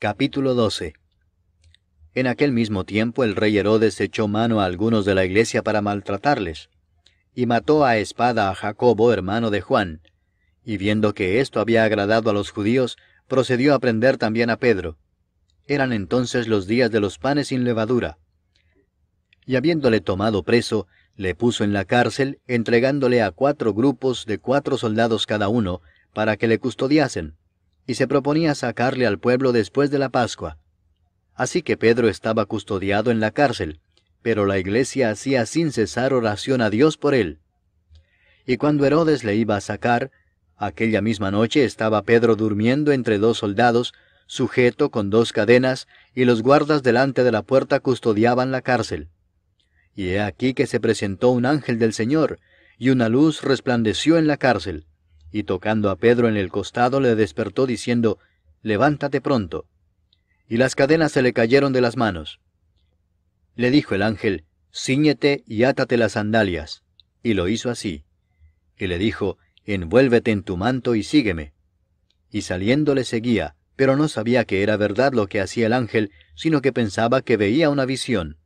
Capítulo 12 En aquel mismo tiempo el rey Herodes echó mano a algunos de la iglesia para maltratarles, y mató a espada a Jacobo, hermano de Juan, y viendo que esto había agradado a los judíos, procedió a prender también a Pedro. Eran entonces los días de los panes sin levadura. Y habiéndole tomado preso, le puso en la cárcel, entregándole a cuatro grupos de cuatro soldados cada uno, para que le custodiasen y se proponía sacarle al pueblo después de la Pascua. Así que Pedro estaba custodiado en la cárcel, pero la iglesia hacía sin cesar oración a Dios por él. Y cuando Herodes le iba a sacar, aquella misma noche estaba Pedro durmiendo entre dos soldados, sujeto con dos cadenas, y los guardas delante de la puerta custodiaban la cárcel. Y he aquí que se presentó un ángel del Señor, y una luz resplandeció en la cárcel, y tocando a Pedro en el costado le despertó diciendo, Levántate pronto. Y las cadenas se le cayeron de las manos. Le dijo el ángel, Cíñete y átate las sandalias. Y lo hizo así. Y le dijo, Envuélvete en tu manto y sígueme. Y saliendo le seguía, pero no sabía que era verdad lo que hacía el ángel, sino que pensaba que veía una visión.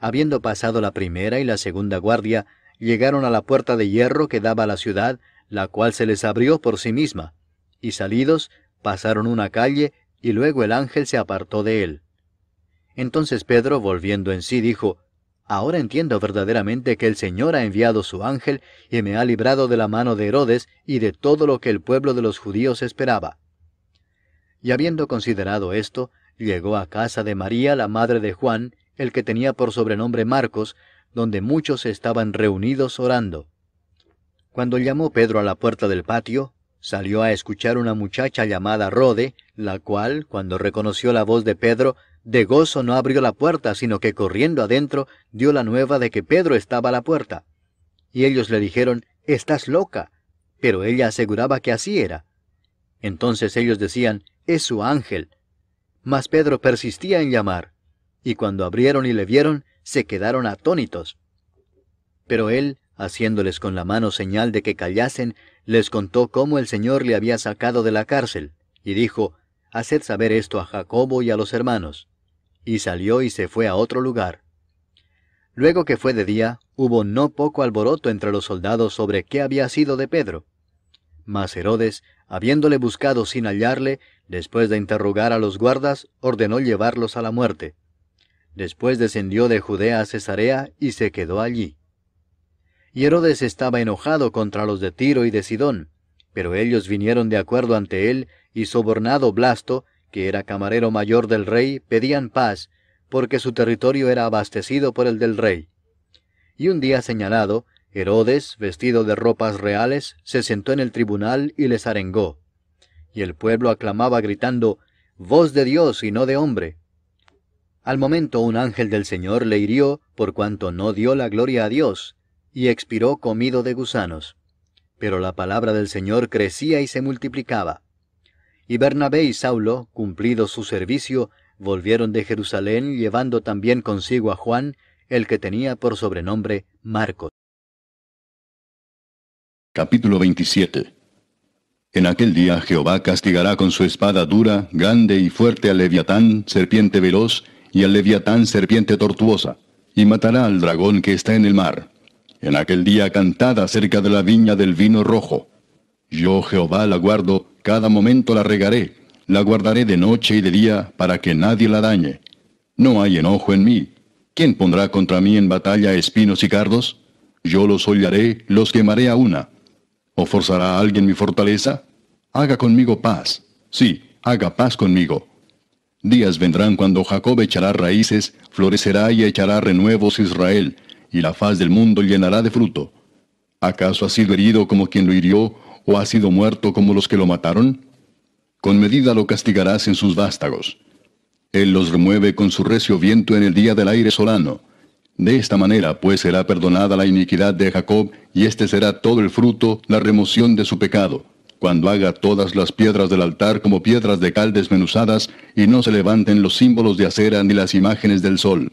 Habiendo pasado la primera y la segunda guardia, llegaron a la puerta de hierro que daba a la ciudad, la cual se les abrió por sí misma, y salidos pasaron una calle, y luego el ángel se apartó de él. Entonces Pedro, volviendo en sí, dijo, Ahora entiendo verdaderamente que el Señor ha enviado su ángel y me ha librado de la mano de Herodes y de todo lo que el pueblo de los judíos esperaba. Y habiendo considerado esto, llegó a casa de María, la madre de Juan, el que tenía por sobrenombre Marcos, donde muchos estaban reunidos orando. Cuando llamó Pedro a la puerta del patio, salió a escuchar una muchacha llamada Rode, la cual, cuando reconoció la voz de Pedro, de gozo no abrió la puerta, sino que corriendo adentro dio la nueva de que Pedro estaba a la puerta. Y ellos le dijeron, Estás loca. Pero ella aseguraba que así era. Entonces ellos decían, Es su ángel. Mas Pedro persistía en llamar, y cuando abrieron y le vieron, se quedaron atónitos. Pero él, haciéndoles con la mano señal de que callasen, les contó cómo el Señor le había sacado de la cárcel, y dijo, Haced saber esto a Jacobo y a los hermanos. Y salió y se fue a otro lugar. Luego que fue de día, hubo no poco alboroto entre los soldados sobre qué había sido de Pedro. Mas Herodes, habiéndole buscado sin hallarle, después de interrogar a los guardas, ordenó llevarlos a la muerte. Después descendió de Judea a Cesarea y se quedó allí y Herodes estaba enojado contra los de Tiro y de Sidón. Pero ellos vinieron de acuerdo ante él, y sobornado Blasto, que era camarero mayor del rey, pedían paz, porque su territorio era abastecido por el del rey. Y un día señalado, Herodes, vestido de ropas reales, se sentó en el tribunal y les arengó. Y el pueblo aclamaba gritando, Voz de Dios y no de hombre. Al momento un ángel del Señor le hirió, por cuanto no dio la gloria a Dios, y expiró comido de gusanos. Pero la palabra del Señor crecía y se multiplicaba. Y Bernabé y Saulo, cumplido su servicio, volvieron de Jerusalén llevando también consigo a Juan, el que tenía por sobrenombre Marcos. Capítulo 27 En aquel día Jehová castigará con su espada dura, grande y fuerte al leviatán, serpiente veloz, y al leviatán, serpiente tortuosa, y matará al dragón que está en el mar, en aquel día cantada cerca de la viña del vino rojo. Yo Jehová la guardo, cada momento la regaré, la guardaré de noche y de día para que nadie la dañe. No hay enojo en mí. ¿Quién pondrá contra mí en batalla espinos y cardos? Yo los hollaré, los quemaré a una. ¿O forzará alguien mi fortaleza? Haga conmigo paz. Sí, haga paz conmigo. Días vendrán cuando Jacob echará raíces, florecerá y echará renuevos Israel, y la faz del mundo llenará de fruto. ¿Acaso ha sido herido como quien lo hirió, o ha sido muerto como los que lo mataron? Con medida lo castigarás en sus vástagos. Él los remueve con su recio viento en el día del aire solano. De esta manera, pues, será perdonada la iniquidad de Jacob, y este será todo el fruto, la remoción de su pecado, cuando haga todas las piedras del altar como piedras de cal desmenuzadas, y no se levanten los símbolos de acera ni las imágenes del sol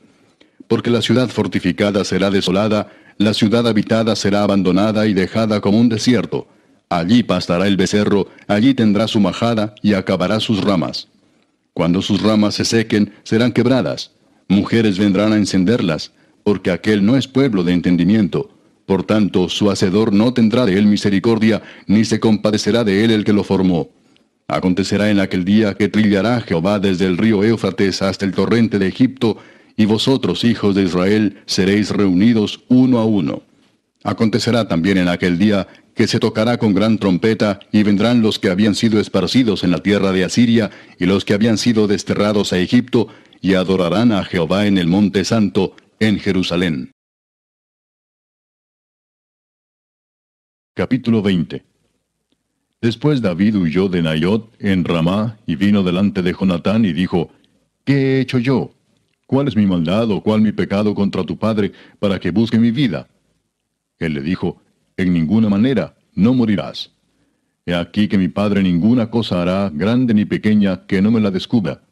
porque la ciudad fortificada será desolada, la ciudad habitada será abandonada y dejada como un desierto. Allí pastará el becerro, allí tendrá su majada y acabará sus ramas. Cuando sus ramas se sequen, serán quebradas. Mujeres vendrán a encenderlas, porque aquel no es pueblo de entendimiento. Por tanto, su hacedor no tendrá de él misericordia, ni se compadecerá de él el que lo formó. Acontecerá en aquel día que trillará Jehová desde el río Éufrates hasta el torrente de Egipto, y vosotros, hijos de Israel, seréis reunidos uno a uno. Acontecerá también en aquel día que se tocará con gran trompeta, y vendrán los que habían sido esparcidos en la tierra de Asiria, y los que habían sido desterrados a Egipto, y adorarán a Jehová en el monte santo, en Jerusalén. Capítulo 20 Después David huyó de Nayot en Ramá, y vino delante de Jonatán, y dijo, ¿Qué he hecho yo? ¿Cuál es mi maldad o cuál mi pecado contra tu padre para que busque mi vida? Él le dijo, En ninguna manera, no morirás. He aquí que mi padre ninguna cosa hará, grande ni pequeña, que no me la descubra.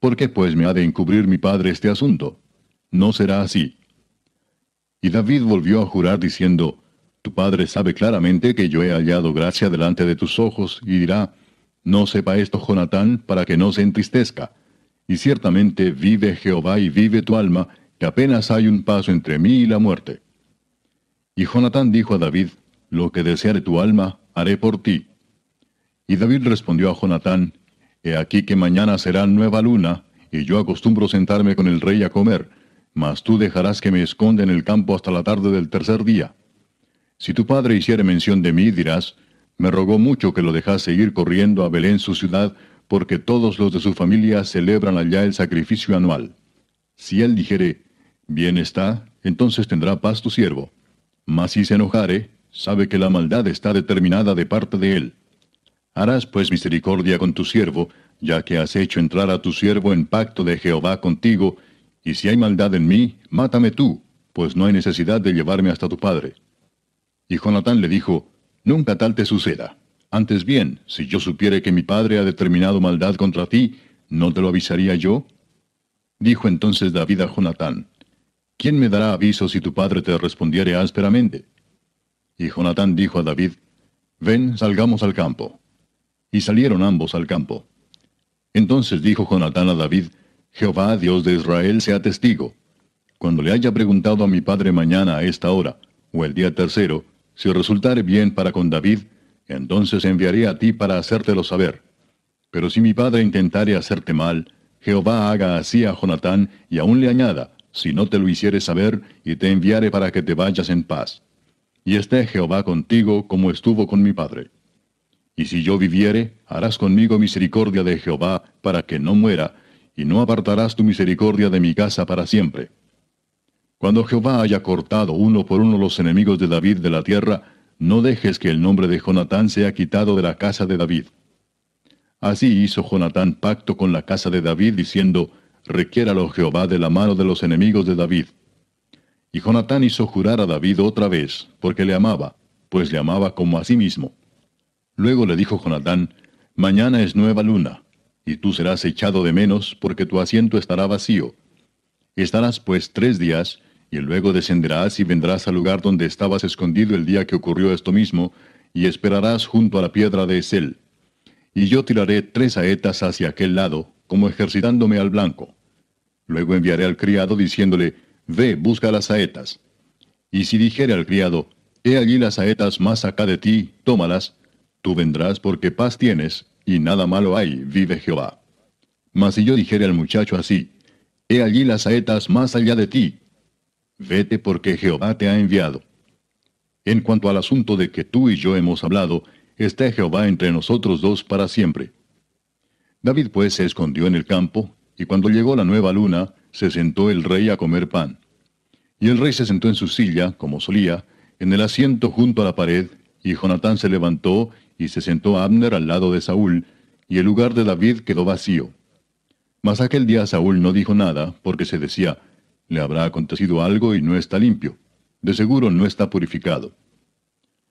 ¿Por qué pues me ha de encubrir mi padre este asunto? No será así. Y David volvió a jurar diciendo, Tu padre sabe claramente que yo he hallado gracia delante de tus ojos, y dirá, No sepa esto Jonatán, para que no se entristezca. Y ciertamente vive Jehová y vive tu alma, que apenas hay un paso entre mí y la muerte. Y Jonatán dijo a David, Lo que deseare tu alma, haré por ti. Y David respondió a Jonatán, He aquí que mañana será nueva luna, y yo acostumbro sentarme con el rey a comer, mas tú dejarás que me esconda en el campo hasta la tarde del tercer día. Si tu padre hiciere mención de mí, dirás, me rogó mucho que lo dejase ir corriendo a Belén su ciudad, porque todos los de su familia celebran allá el sacrificio anual. Si él dijere, bien está, entonces tendrá paz tu siervo. Mas si se enojare, sabe que la maldad está determinada de parte de él. Harás pues misericordia con tu siervo, ya que has hecho entrar a tu siervo en pacto de Jehová contigo, y si hay maldad en mí, mátame tú, pues no hay necesidad de llevarme hasta tu padre. Y Jonatán le dijo, Nunca tal te suceda. Antes bien, si yo supiere que mi padre ha determinado maldad contra ti, ¿no te lo avisaría yo? Dijo entonces David a Jonatán, ¿quién me dará aviso si tu padre te respondiere ásperamente? Y Jonatán dijo a David, Ven, salgamos al campo. Y salieron ambos al campo. Entonces dijo Jonatán a David, Jehová, Dios de Israel, sea testigo. Cuando le haya preguntado a mi padre mañana a esta hora, o el día tercero, si resultare bien para con David, entonces enviaré a ti para hacértelo saber. Pero si mi padre intentare hacerte mal, Jehová haga así a Jonatán y aún le añada, si no te lo hiciere saber, y te enviaré para que te vayas en paz. Y esté Jehová contigo como estuvo con mi padre. Y si yo viviere, harás conmigo misericordia de Jehová para que no muera, y no apartarás tu misericordia de mi casa para siempre. Cuando Jehová haya cortado uno por uno los enemigos de David de la tierra, no dejes que el nombre de Jonatán sea quitado de la casa de David. Así hizo Jonatán pacto con la casa de David, diciendo, Requiéralo Jehová de la mano de los enemigos de David. Y Jonatán hizo jurar a David otra vez, porque le amaba, pues le amaba como a sí mismo. Luego le dijo Jonatán, Mañana es nueva luna, y tú serás echado de menos, porque tu asiento estará vacío. Estarás pues tres días, y luego descenderás y vendrás al lugar donde estabas escondido el día que ocurrió esto mismo, y esperarás junto a la piedra de Esel. Y yo tiraré tres saetas hacia aquel lado, como ejercitándome al blanco. Luego enviaré al criado diciéndole, Ve, busca las saetas. Y si dijere al criado, He allí las saetas más acá de ti, tómalas, tú vendrás porque paz tienes, y nada malo hay, vive Jehová. Mas si yo dijere al muchacho así, He allí las saetas más allá de ti, Vete porque Jehová te ha enviado. En cuanto al asunto de que tú y yo hemos hablado, está Jehová entre nosotros dos para siempre. David pues se escondió en el campo, y cuando llegó la nueva luna, se sentó el rey a comer pan. Y el rey se sentó en su silla, como solía, en el asiento junto a la pared, y Jonatán se levantó y se sentó Abner al lado de Saúl, y el lugar de David quedó vacío. Mas aquel día Saúl no dijo nada, porque se decía, le habrá acontecido algo y no está limpio. De seguro no está purificado.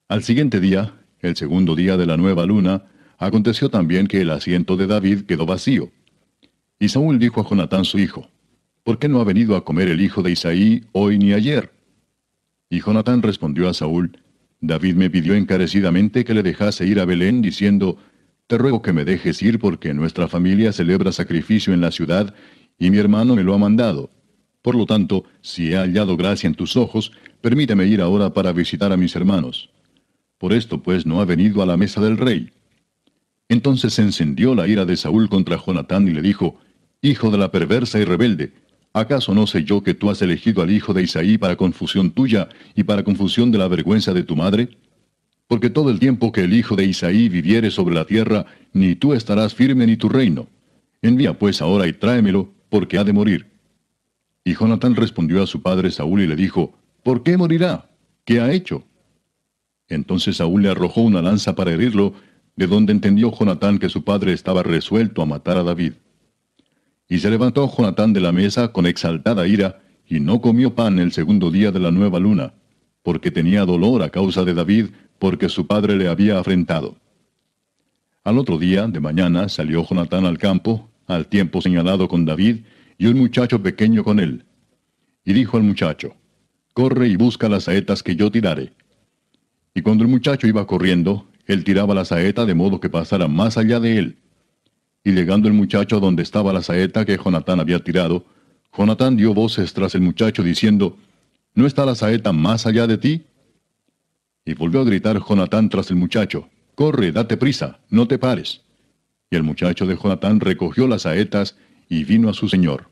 Al siguiente día, el segundo día de la nueva luna, aconteció también que el asiento de David quedó vacío. Y Saúl dijo a Jonatán su hijo, ¿Por qué no ha venido a comer el hijo de Isaí hoy ni ayer? Y Jonatán respondió a Saúl, David me pidió encarecidamente que le dejase ir a Belén, diciendo, Te ruego que me dejes ir porque nuestra familia celebra sacrificio en la ciudad, y mi hermano me lo ha mandado, por lo tanto, si he hallado gracia en tus ojos, permíteme ir ahora para visitar a mis hermanos. Por esto pues no ha venido a la mesa del rey. Entonces se encendió la ira de Saúl contra Jonatán y le dijo, Hijo de la perversa y rebelde, ¿acaso no sé yo que tú has elegido al hijo de Isaí para confusión tuya y para confusión de la vergüenza de tu madre? Porque todo el tiempo que el hijo de Isaí viviere sobre la tierra, ni tú estarás firme ni tu reino. Envía pues ahora y tráemelo, porque ha de morir. Y Jonatán respondió a su padre Saúl y le dijo, ¿Por qué morirá? ¿Qué ha hecho? Entonces Saúl le arrojó una lanza para herirlo, de donde entendió Jonatán que su padre estaba resuelto a matar a David. Y se levantó Jonatán de la mesa con exaltada ira, y no comió pan el segundo día de la nueva luna, porque tenía dolor a causa de David, porque su padre le había afrentado. Al otro día, de mañana, salió Jonatán al campo, al tiempo señalado con David, y un muchacho pequeño con él. Y dijo al muchacho, Corre y busca las saetas que yo tiraré. Y cuando el muchacho iba corriendo, él tiraba la saeta de modo que pasara más allá de él. Y llegando el muchacho donde estaba la saeta que Jonatán había tirado, Jonatán dio voces tras el muchacho diciendo, ¿No está la saeta más allá de ti? Y volvió a gritar Jonatán tras el muchacho, Corre, date prisa, no te pares. Y el muchacho de Jonatán recogió las saetas y vino a su señor.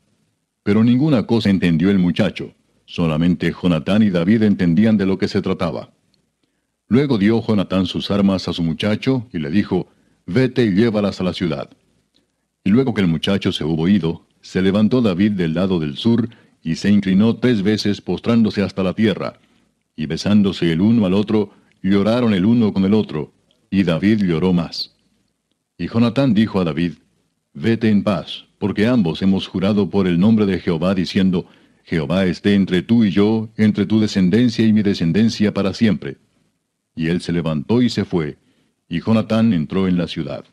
Pero ninguna cosa entendió el muchacho, solamente Jonatán y David entendían de lo que se trataba. Luego dio Jonatán sus armas a su muchacho y le dijo, Vete y llévalas a la ciudad. Y luego que el muchacho se hubo ido, se levantó David del lado del sur y se inclinó tres veces postrándose hasta la tierra, y besándose el uno al otro, lloraron el uno con el otro, y David lloró más. Y Jonatán dijo a David, Vete en paz, porque ambos hemos jurado por el nombre de Jehová diciendo, Jehová esté entre tú y yo, entre tu descendencia y mi descendencia para siempre. Y él se levantó y se fue, y Jonatán entró en la ciudad.